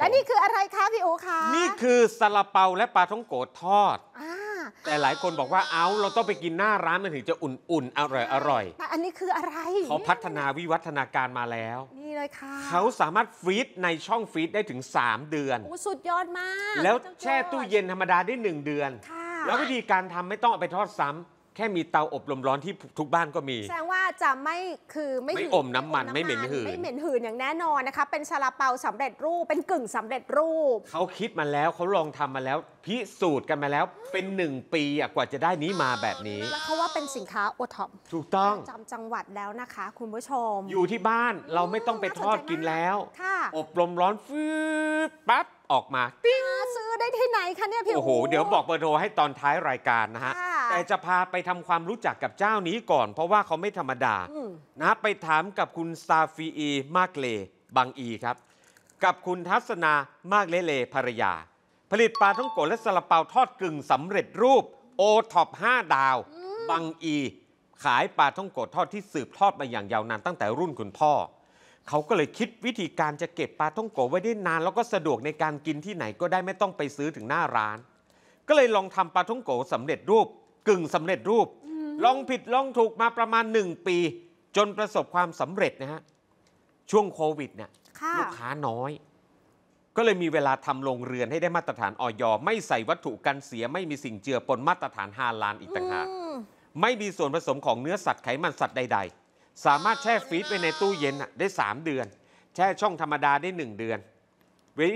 และนี่คืออะไรคะพี่อูคะนี่คือซาลาเปาและปลาท่องโกทอดแต่หลายคนบอกว่าเอาเราต้องไปกินหน้าร้านมันถึงจะอุ่นๆอร่อยอร่อยแต่อันนี้คืออะไรเขาพัฒนาวิวัฒนาการมาแล้ว นี่เลยค่ะเขาสามารถฟรีซในช่องฟรีซได้ถึง3 เดือน โอ้สุดยอดมาก แล้วแช่ตู้เย็นธรรมดาได้ 1 เดือน แล้ววิธีการทำไม่ต้องเอาไปทอดซ้ำแค่มีเตาอบลมร้อนที่ทุกบ้านก็มี แสดงว่าจะไม่คือไม่ไม่อมน้ำมันไม่เหม็นหืนไม่เหม็นหืนอย่างแน่นอนนะคะ เป็นซาลาเปาสำเร็จรูปเป็นกึ่งสำเร็จรูป เขาคิดมาแล้วเขาลองทำมาแล้วพิสูจน์กันมาแล้วเป็นหนึ่งปีกว่าจะได้นี้มาแบบนี้แล้วเขาว่าเป็นสินค้าโอท็อปถูกต้องจำจังหวัดแล้วนะคะ คุณผู้ชมอยู่ที่บ้านเราไม่ต้องไปทอดกินแล้วอบลมร้อนฟืบปั๊บออกมาซื้อได้ที่ไหนคะเนี่ยพี่โอ้โหเดี๋ยวบอกเบอร์โทรให้ตอนท้ายรายการนะฮะแต่จะพาไปทำความรู้จักกับเจ้านี้ก่อน เพราะว่าเขาไม่ธรรมดา นะไปถามกับคุณ ซาฟีอี มากเลบางอีครับ กับคุณทัศนามากเลเลภรรยา ผลิตปลาท่องโกและซาลาเปาทอดกึ่งสำเร็จรูป โอท็อปห้าดาวบางอี ขายปลาท่องโกทอดที่สืบทอดมาอย่างยาวนานตั้งแต่รุ่นคุณพ่อ เขาก็เลยคิดวิธีการจะเก็บปลาท่องโกไว้ได้นาน แล้วก็สะดวกในการกินที่ไหนก็ได้ไม่ต้องไปซื้อถึงหน้าร้าน ก็เลยลองทำปลาท่องโกสำเร็จรูปกึ่งสำเร็จรูปลองผิดลองถูกมาประมาณ1ปี จนประสบความสำเร็จนะฮะ ช่วงโควิดเนี่ยลูกค้าน้อย ก็เลยมีเวลาทำโรงเรือนให้ได้มาตรฐานออยไม่ใส่วัตถุกันเสียไม่มีสิ่งเจือปนมาตรฐานฮาลานอีกต่างหากไม่มีส่วนผสมของเนื้อสัตว์ไขมันสัตว์ใดๆ สามารถแช่ฟรีซไว้ในตู้เย็นได้ 3 เดือน แช่ช่องธรรมดาได้ 1 เดือน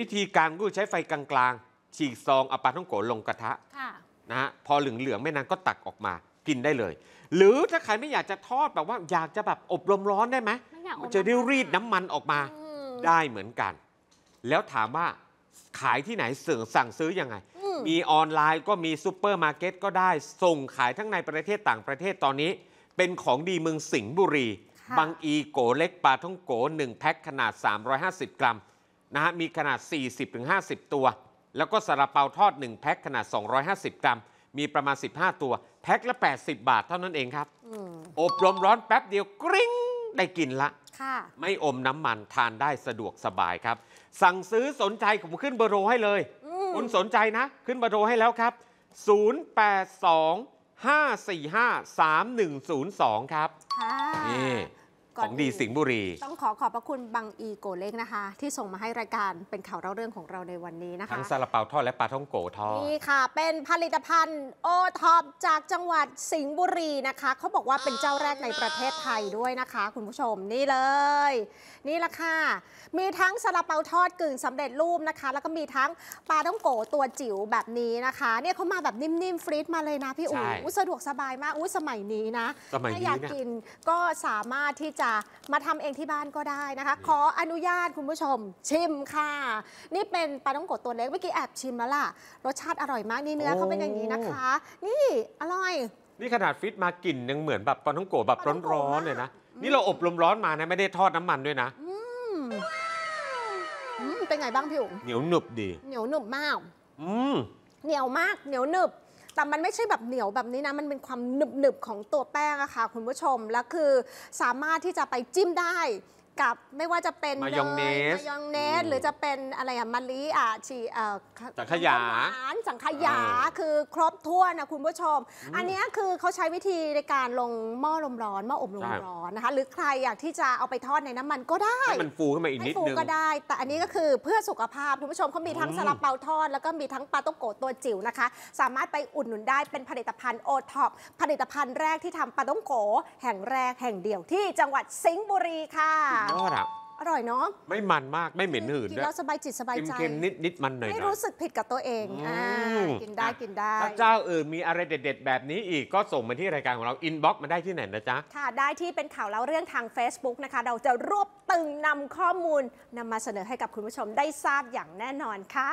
วิธีการก็ใช้ไฟกลางๆ ฉีกซองเอาปลาท่องโกลงกระทะนะฮะพอเหลืองงแม่นางก็ตักออกมา กินได้เลย หรือถ้าใครไม่อยากจะทอดแบบว่า อยากจะแบบอบลมร้อนได้ไหมไม่อยากจะได้รีดน้ำมันออกมา ได้เหมือนกัน แล้วถามว่าขายที่ไหนเสื่อสั่งซื้อยังไง มีออนไลน์ก็มีซูเปอร์มาร์เก็ตก็ได้ส่งขายทั้งในประเทศต่างประเทศตอนนี้ เป็นของดีเมืองสิงห์บุรีบางอีโกเล็กปลาท่องโก1แพ็คขนาด 350 กรัมนะฮะมีขนาด 40-50 ตัวแล้วก็ซาลาเปาทอด 1 แพ็คขนาด 250 กรัม มีประมาณ 15 ตัวแพ็คละ 80 บาทเท่านั้นเองครับออบรมร้อนแป๊บเดียวกริ้งได้กินละะไม่อมน้ำมันทานได้สะดวกสบายครับ สั่งซื้อสนใจผมขึ้นเบอร์โทรให้เลยคุณสนใจนะ ขึ้นเบอร์โทรให้แล้วครับ 082 545 3102 ครับนี่ของ ดี สิงห์บุรี ต้องขอขอบพระคุณบังอีโกเล็กนะคะ ที่ส่งมาให้รายการเป็นข่าวเล่าเรื่องของเราในวันนี้นะคะทั้งซาลาเปาทอดและปลาท่องโกทอดนี่ค่ะ เป็นผลิตภัณฑ์โอท็อปจากจังหวัดสิงห์บุรีนะคะเขาบอกว่าเป็นเจ้าแรกในประเทศไทยด้วยนะคะ คุณผู้ชมนี่เลย นี่ละค่ะมีทั้งซาลาเปาทอดกึ่งสำเร็จรูปนะคะ แล้วก็มีทั้งปลาท่องโกตัวจิ๋วแบบนี้นะคะ เนี่ยเขามาแบบนิ่มๆฟรีซมาเลยนะพี่อู๋สะดวกสบายมากอู้สมัยนี้นะถ้าอยากกินก็สามารถที่จะะมาทำเองที่บ้านก็ได้นะคะ ขออนุญาตคุณผู้ชมชิมค่ะ นี่เป็นปลาต้องโกดตัวเล็กเมื่อกี้แอบชิมแล้วล่ะรสชาติอร่อยมากนี่เนื้อเขาเป็นอย่างนี้นะคะ นี่ อร่อยนี่ขนาดฟิตมากลิ่นยังเหมือนแบบปลาท่องโกะแบบร้อนๆเลยนะนี่เราอบลมร้อนมานะไม่ได้ทอดน้ำมันด้วยนะ อืมเป็นไงบ้างพี่อุ๋มเหนียวหนึบดี เหนียวหนึบมากอืมเหนียวมากเหนียวหนึบแต่มันไม่ใช่แบบเหนียวแบบนี้นะ มันเป็นความหนึบๆ ของตัวแป้งอะค่ะคุณผู้ชม แล้วคือสามารถที่จะไปจิ้มได้กับไม่ว่าจะเป็นมายองเนสมายองเนสหรือจะเป็นอะไรอะมะลิอะชีเอ่อสังขยาสังขยาคือครบถ้วนนะคุณผู้ชม อันนี้คือเขาใช้วิธีในการลงหม้อลมร้อนหม้ออบลมร้อนนะคะ หรือใครอยากที่จะเอาไปทอดในน้ำมันก็ได้ให้มันฟูขึ้นมาอีกนิดนึงฟูก็ได้ แต่อันนี้ก็คือเพื่อสุขภาพ คุณผู้ชมเขามีทั้งซาลาเปาทอดแล้วก็มีทั้งปลาต้มโกตัวจิ๋วนะคะ สามารถไปอุดหนุนได้เป็นผลิตภัณฑ์โอท็อปผลิตภัณฑ์แรกที่ทำปลาต้มโกแห่งแรกแห่งเดียวที่จังหวัดสิงห์บุรีค่ะยอดอ่ะ อร่อยเนาะ ไม่มันมาก ไม่เหม็นหืนกินแล้วสบายจิตสบายใจเค็มๆนิดนิดมันหน่อยไม่รู้สึกผิดกับตัวเอง อ่า กินได้กินได้ ถ้าเจ้าอื่นมีอะไรเด็ด ๆ แบบนี้อีกก็ส่งมาที่รายการของเราอินบ็อกซ์มาได้ที่ไหนนะจ๊ะ ค่ะ ได้ที่เป็นข่าวเล่าเรื่องทาง Facebook นะคะ เราจะรวบตึงนำข้อมูลนำมาเสนอให้กับคุณผู้ชมได้ทราบอย่างแน่นอนค่ะ